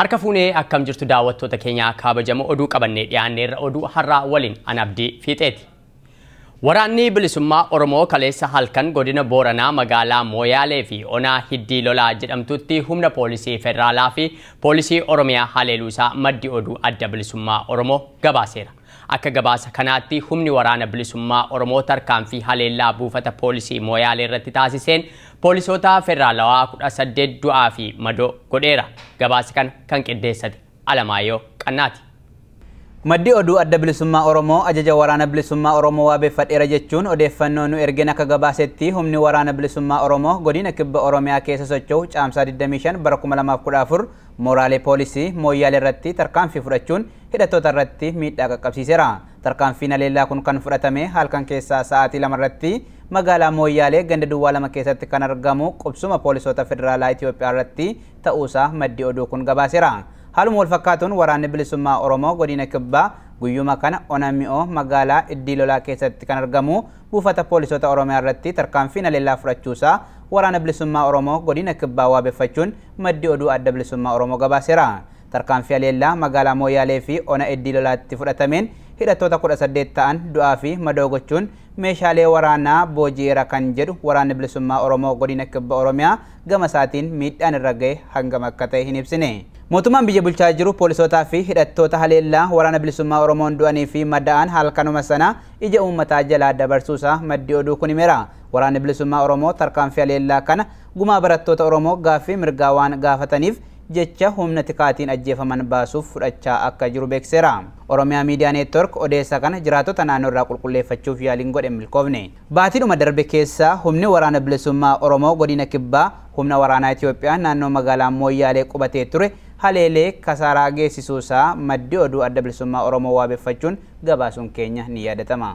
Harka fuunee akkam jirtu daawwattoota keenyaa kaabajama oduu qabannee dhiyaanneerra oduu har'aa waliin anabdii fiixeeti. Waraanni bilisummaa Oromoo kaleessa halkan godina Booranaa magaalaa Mooyaalee fi Onaa Hiddii Lolaa jedhamtutti humna poolisii federaalaa fi poolisii Oromiyaa haleeluu isaa maddi oduu adda bilisummaa Oromoo gabaaseera. akka gabaasa kanaatti humni waraana bilisummaa Oromoo tarkaanfii haleellaa buufata poolisii mooyaalee irratti taasiseen poolisoota federaalawaa kudha saddeet du'aa fi madoo godheera. Gabaasa kana kan qindeessate Alamaayyoo Qannaati. Maddi oduu adda bilisummaa Oromoo ajaja waraana bilisummaa Oromoo waabeffadheera jechuun odeeffannoo nu ergin akka gabaasetti humni waraana bilisummaa Oromoo godina kibba Oromiyaa keessa socho'u caamsaa 25 bara 2014 mooraalee poolisii mooyyaale irratti tarkaanfii fudhachuun hidhattoota irratti miidhaa qaqqabsiiseera. Tarkaanfiin aleellaa kun kan fudhatame halkan keessaa sa'aatii lama irratti magaalaa mooyyaalee ganda duwwaa lama keessatti kan argamu qubsuma poolisota federaalaa Itoophiyaa irratti ta'uusaa maddii oduu kun gabaaseera. haaluma wal fakkaatuun waraanni bilisummaa Oromoo godina kibbaa guyyuma kana onami'oo magaalaa iddii lolaa keessatti kan argamu buufata poolisoota Oromiyaa irratti tarkaanfii naleellaa fudhachuusaa waraana bilisummaa Oromoo godina kibbaa waabeffachuun maddi oduu adda bilisummaa Oromoo gabaaseera. tarkaanfii aleellaa magaalaa Mooyaalee fi Ona Iddii Lolaatti fudhatameen hidhattoota 18 ta'an du'aa fi madoo gochuun meeshaalee waraanaa booji'eera kan jedhu waraanni bilisummaa Oromoo godina kibba Oromiyaa gama isaatiin miidhaan irra ga'e hangam akka ta'e hin ibsine. Mootummaan biyya bulchaa jiru poolisootaa fi hidhattoota haleellaa waraana bilisummaa Oromoon du'anii fi mada'an halkanuma sanaa ija uummataa jalaa dabarsuusaa maddi oduu kun himeera. Waraanni bilisummaa Oromoo tarkaanfii haleellaa kana gumaa barattoota Oromoo gaaffii mirgaa waan gaafataniif jecha humna tikaatiin ajjeefaman baasuuf fudhachaa akka jiru beekseera. Oromiyaa Miidiyaa Neetwork odeessa kana jiraatota naannoo irraa qulqulleeffachuuf yaaliin godhe milkoofne. Baatiidhuma darbe keessaa humni waraana bilisummaa Oromoo godina kibbaa humna waraanaa Itoophiyaa naannoo magaalaa qubatee ture haleelee kasaaraa geessisuusaa maddi oduu adda bilisummaa Oromoo waabeffachuun gabaasuun keenya ni yaadatama.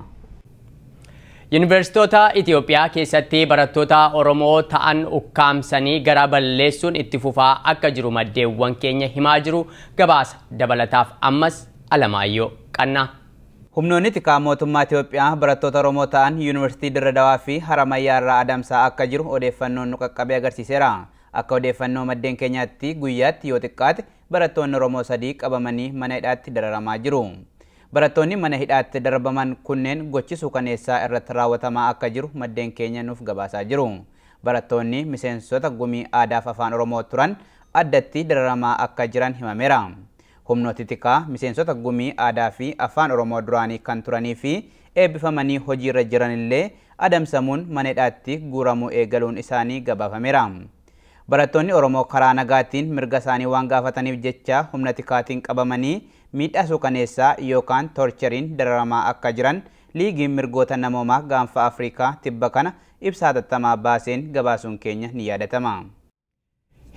Yuunivarsiitota Itoophiyaa keessatti barattoota Oromoo ta'an ukkaamsanii gara balleessuun itti fufaa akka jiru maddeewwan keenya himaa jiru gabaasa dabalataaf ammas Alamaayyoo Qannaa. Humnoonni xiqqaa mootummaa Itoophiyaa barattoota Oromoo ta'an Yuunivarsiitii Dirra Dawaa fi Haramayyaa irraa adamsaa akka jiru odeeffannoon nu qaqqabee agarsiiseera. akka odeeffannoo maddeen keenyaatti guyyaatti yoo xiqqaate barattoonni Oromoo sadii qabamanii mana hidhaatti dararamaa jiru. Barattoonni mana hidhaatti darabaman kunneen gochi suukaneessaa irratti raawwatamaa akka jiru maddeen keenya nuuf gabaasaa jiru. Barattoonni miseensota gumii aadaaf afaan Oromoo turan addatti dararamaa akka jiran himameera. Humnooti xiqqaa miseensota gumii aadaa fi afaan Oromoo duraanii kan turanii fi eebbifamanii hojiirra jiranillee adamsamuun mana hidhaatti guuramuu eegaluun isaanii gabaafameera. Barattoonni Oromoo karaa nagaatiin mirga isaanii waan gaafataniif jecha humna tikaatiin qabamanii miidhaa suukaneessaa yookaan torcheriin dararamaa akka jiran liigiin mirgoota namoomaa gaanfa Afrikaa tibba kana ibsaa tattamaa baaseen gabaasuun keenya ni yaadatama.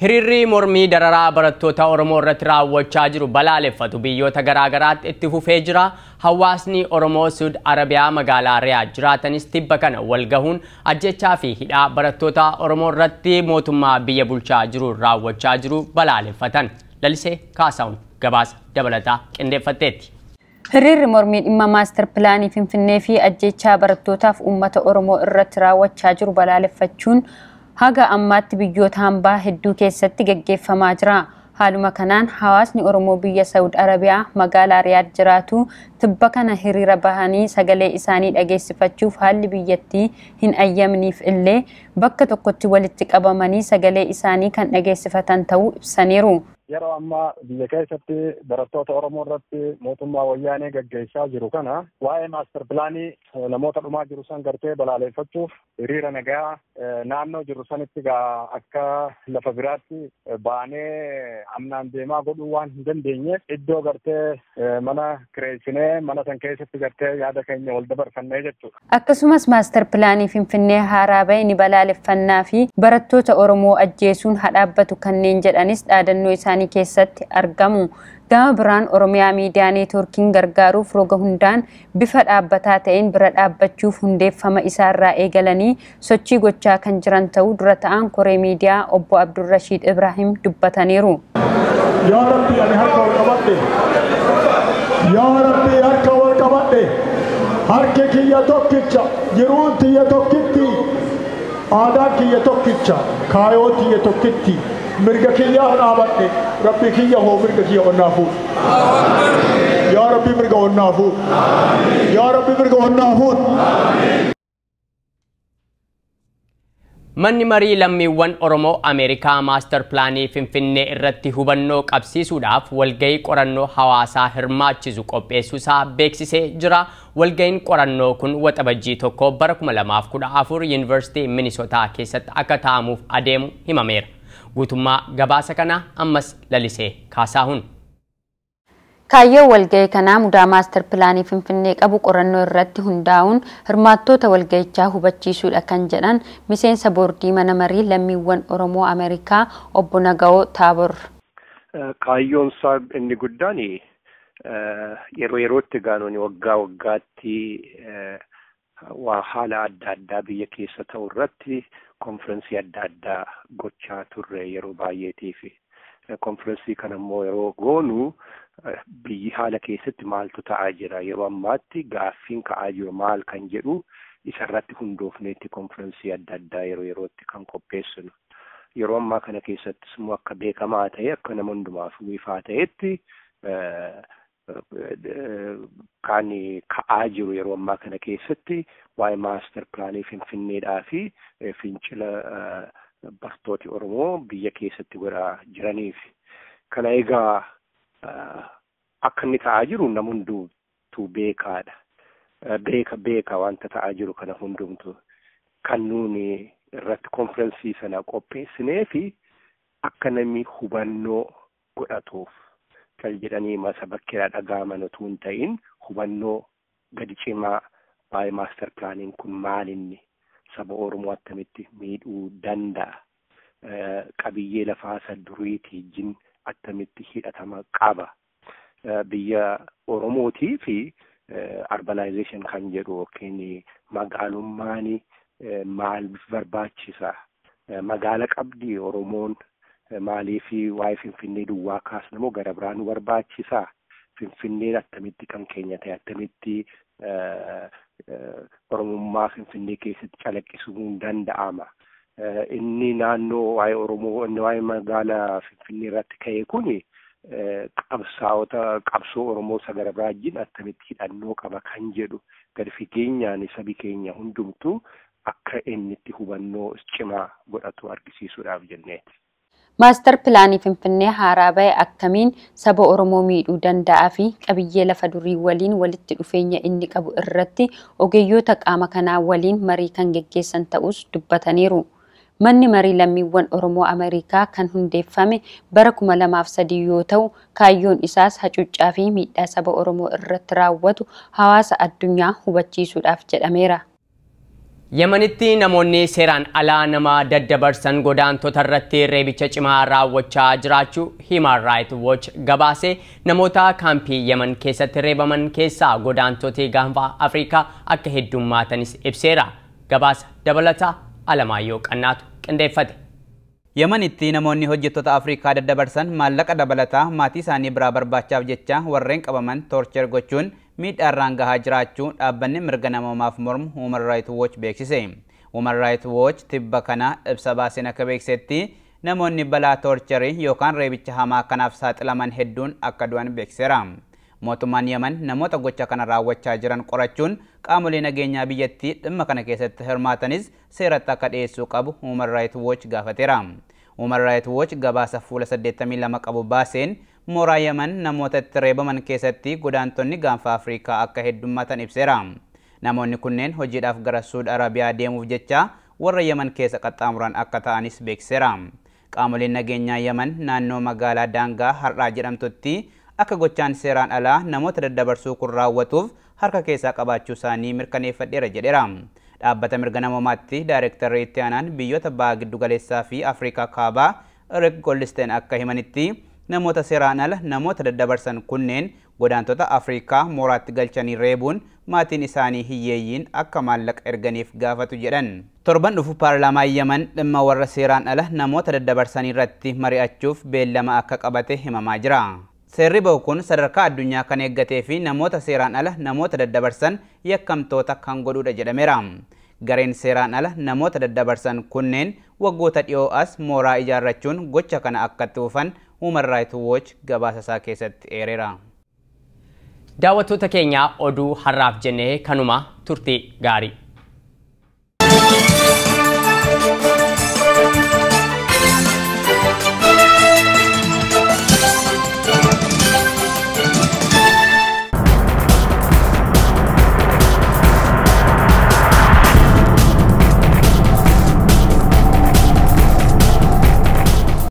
Hiriirri mormii dararaa barattoota Oromoo irratti raawwachaa jiru balaaleffatu biyyoota garaagaraatti itti fufee jira. Hawaasni Oromoo Suud Arabiyaa magaalaa riyaa jiraatanis tibba kana gahuun ajjechaa fi hidhaa barattoota Oromoo irratti mootummaa biyya bulchaa jiru raawwachaa jiru balaaleffatan. Lalisee Kaasaawun gabaasa dabalataa qindeeffatteetti. Hiriirri mormii dhimma maastar pilaanii Finfinnee fi ajjechaa barattootaaf uummata Oromoo irratti raawwachaa jiru balaaleffachuun haga ammaatti biyyoota hambaa hedduu keessatti gaggeeffamaa jira. Haaluma kanaan hawaasni Oromoo biyya Saawud Arabiyaa magaalaa Riyaad jiraatu tibba kana hiriira bahanii sagalee isaanii dhageessifachuuf haalli biyyattii hin ayyamniif illee bakka tokkotti walitti qabamanii sagalee isaanii kan dhageessifatan ta'uu ibsaniiru. yeroo ammaa biyya keessatti barattoota Oromoo irratti mootummaa wayyaanee gaggeessaa jiru kana waa'ee maastar pilaanii eh, namoota dhumaa jiru san gartee balaaleeffachuuf hiriira nagaa eh, naannoo jiru sanitti gaa akka lafa biraatti eh, baanee amnaan deemaa godhuu waan hin dandeenyeef iddoo gartee mana kireeysinee mana san keessatti gartee yaada keenya wal dabarfannee jechuudha. Akkasumas maastar pilaanii Finfinnee haaraa bahee ni balaaleffannaa fi barattoota Oromoo ajjeesuun hadhaabbatu kanneen jedhanis dhaadannoo isaanii isaanii keessatti argamu. Gama biraan Oromiyaa miidiyaa neetworkiin gargaaruuf roga hundaan bifa dhaabbataa ta'een bira dhaabbachuuf hundeeffama isaarraa eegalanii sochii gochaa kan jiran ta'uu dura ta'an koree miidiyaa obbo abdurrashiid Ibrahim dubbataniiru. Yaa Rabbi ani harka wal qabadhe. harka Harki kiyya tokkicha, jiruun tiyya tokkitti, aadaan kiyya tokkicha, kaayoo tiyya tokkitti. mirga kiyya onnaa badhe rabbi kiyya hoo mirga kiyya onnaa fuudhu. Yaa rabbi mirga onnaa fuudhu. Yaa rabbi mirga onnaa fuudhu. Manni marii lammiiwwan Oromoo Ameerikaa maastar pilaanii Finfinnee irratti hubannoo qabsiisuudhaaf walgahii qorannoo hawaasaa hirmaachisu qopheessuusaa beeksisee jira. Walgahiin qorannoo kun waxabajjii tokko bara 2014 Yuunivarsiitii Minisotaa keessatti akka taa'amuuf adeemu himameera. guutummaa gabaasa kana ammas lalisee kaasaahun. Kaayyoo walga'ii kanaa mudaa maastar pilaanii Finfinnee qabu qorannoo irratti hundaa'uun hirmaattoota walga'ichaa hubachiisuudha kan jedhan miseensa boordii mana marii lammiiwwan Oromoo Ameerikaa obbo Naga'oo Taabor. Kaayyoon isaa inni guddaan eh, yeroo yerootti gaanonni waggaa waggaatti eh, haala adda addaa biyya keessa ta'u irratti konfirensii adda addaa gochaa turre yeroo baay'eetiif. Eh, konfirensii kana immoo yeroo goonu eh, biyyi haala keessatti maaltu ta'aa jira yeroo ammaatti gaaffiin ka'aa jiru maal kan jedhu isarratti hundoofneetti konfirensii adda addaa yeroo yerootti kan qopheessinu. Yeroo ammaa kana keessattis immoo akka beekamaa ta'e akka nama hundumaaf wiifaa ta'etti eh, kan ka'aa jiru yeroo ammaa kana keessatti waa'ee maastar pilaanii Finfinneedhaa fi eh, fincila eh, bartooti Oromoo biyya keessatti godhaa jiraniif. Kana egaa eh, akka inni ta'aa jiru nama hundumtuu beekaadha. Beeka beeka wanta ta'aa jiru kana hundumtu kan nuuni irratti konferensii sana qopheessinee fi akka namni hubannoo godhatuuf. kan jedhanii masa bakkeedhaa dhaga'aman utuu hin ta'in hubannoo gadi cimaa waa'ee maaster pilaaniin kun maalinni saba Oromoo attamitti miidhuu danda'a. Eh, qabiyyee lafaa isa jin attamitti hidhatama qaba. Eh, biyya Oromootii fi arbanaayizeshin eh, kan jedhu yookiin magaalummaan maal barbaachisa? Magaala qabdi Oromoon Eh, maaliif waa'ee Finfinnee duwwaa kaasnamoo gara biraa nu barbaachisaa? Finfinneen attamitti kan keenya ta'e attamitti eh, eh, Oromummaa Finfinnee keessatti calaqqisuun danda'ama. Inni naannoo waa'ee Oromoo inni magaalaa Finfinnee irratti ka'e kuni qabsoo Oromoo sagara biraa wajjin attamitti hidhannoo qaba kan jedhu gadi figeenyaan sabi keenya hundumtuu akka inni itti hubannoo cimaa godhatu argisiisuudhaaf jenneeti. Maastar pilaanii Finfinnee haaraa bahe akkamiin saba Oromoo miidhuu danda'aa fi qabiyyee lafa durii waliin walitti dhufeenya inni qabu irratti ogeeyyoota qaama kanaa waliin marii kan geggeessan ta'us dubbataniiru. Manni marii lammiiwwan Oromoo Ameerikaa kan hundeeffame bara sadii yoo ta'u, kaayyoon isaas hacuuccaa fi miidhaa saba Oromoo irratti raawwatu hawaasa addunyaa hubachiisuudhaaf jedhameera. የመንቲ ነሞኒ ሴራን አላ ነማ ደደበርሰን ጎዳንቶተ ረቲ ሬቢቸ ጭማ ራዎቻ ጅራቹ ሂማን ራይት ዎች ገባሴ ነሞታ ካምፒ የመን ኬሰት ሬ በመን ኬሳ ጎዳንቶቲ ጋንፋ አፍሪካ አካሄዱማ ተኒስ ኢብሴራ ገባስ ደበለታ አለማዮ ቀናቱ ቅንዴፈት የመንቲ ነሞኒ ሆጅቶተ አፍሪካ ደደበርሰን ማለቀ ደበለታ ማቲ ሳኒ ብራ ጀቻ ወረን ቀበመን ቶርቸር ጎቹን irraan gahaa jiraachuun dhaabbanni mirga namoomaaf mormu Human Rights Watch beeksise. Human Rights tibba kana ibsa baaseen akka beeksetti namoonni balaa toorcharii yookaan reebicha hamaa kanaaf saaxilaman hedduun akka du'an beeksiseera. Mootummaan Yemen namoota gocha kana raawwachaa jiran qorachuun qaamolee nageenyaa biyyattii dhimma kana keessatti hirmaatanis seeratti akka dhiyeessuu qabu Human Rights gaafateera. Human Rights gabaasa fuula 82 qabu baaseen muraayaman namoota tireebaman keessatti godaantonni gaanfa Afrika akka heddummatan ibseera. Namoonni kunneen hojiidhaaf gara Suud Arabiyaa deemuuf jecha warra Yaman keessa qaxxaamuran akka ta'anis beeksiseera. Qaamoleen nageenyaa Yaman naannoo magaalaa Daangaa Har'aa jedhamtutti akka gochaan seeraan alaa namoota daddabarsuu kun raawwatuuf harka keessaa qabaachuu isaanii mirkaneeffadheera jedheera. Dhaabbata mirga namoomaatti daayireektarri itti aanaan biyyoota baha giddugaleessaa fi Afrikaa kaabaa Riik Goldisteen akka himanitti namoota seeraan ala namoota daddabarsan kunneen godaantota Afrikaa mooraatti galchanii reebuun maatiin isaanii hiyyeeyyiin akka maallaqa erganiif gaafatu jedhan. Torban dhufu paarlaamaa Yaman dhimma warra seeraan ala namoota daddabarsan irratti mari'achuuf beellama akka qabate himamaa jira. Seerri bahu kun sadarkaa addunyaa kan eeggatee fi namoota seeraan ala namoota daddabarsan yakkamtoota kan godhuudha jedhameera. Gareen seeraan ala namoota daddabarsan kunneen waggoota dhiyoo as mooraa ijaarrachuun gocha kana akka tuufan Human Rights Watch gabaasa isaa keessatti eereera. Daawwattoota keenya oduu har'aaf jennee kanuma turtii gaarii.